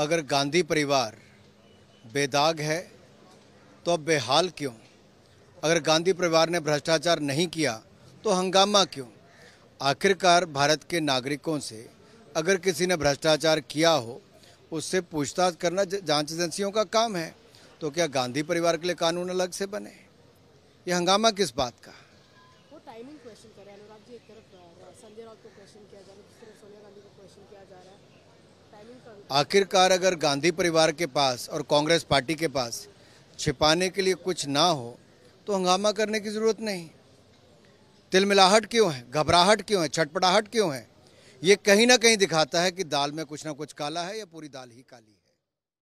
अगर गांधी परिवार बेदाग है तो अब बेहाल क्यों अगर गांधी परिवार ने भ्रष्टाचार नहीं किया तो हंगामा क्यों आखिरकार भारत के नागरिकों से अगर किसी ने भ्रष्टाचार किया हो उससे पूछताछ करना जांच एजेंसियों का काम है तो क्या गांधी परिवार के लिए कानून अलग से बने ये हंगामा किस बात का वो टाइमिंग क्वेश्चन कर रहे हैं अनुराग जी एक तरफ संजय राउत को क्वेश्चन किया जा रहा है दूसरी तरफ सोनिया गांधी को क्वेश्चन किया जा आखिरकार अगर गांधी परिवार के पास और कांग्रेस पार्टी के पास छिपाने के लिए कुछ ना हो तो हंगामा करने की ज़रूरत नहीं तिलमिलाहट क्यों है घबराहट क्यों है छटपटाहट क्यों है ये कहीं ना कहीं दिखाता है कि दाल में कुछ ना कुछ काला है या पूरी दाल ही काली है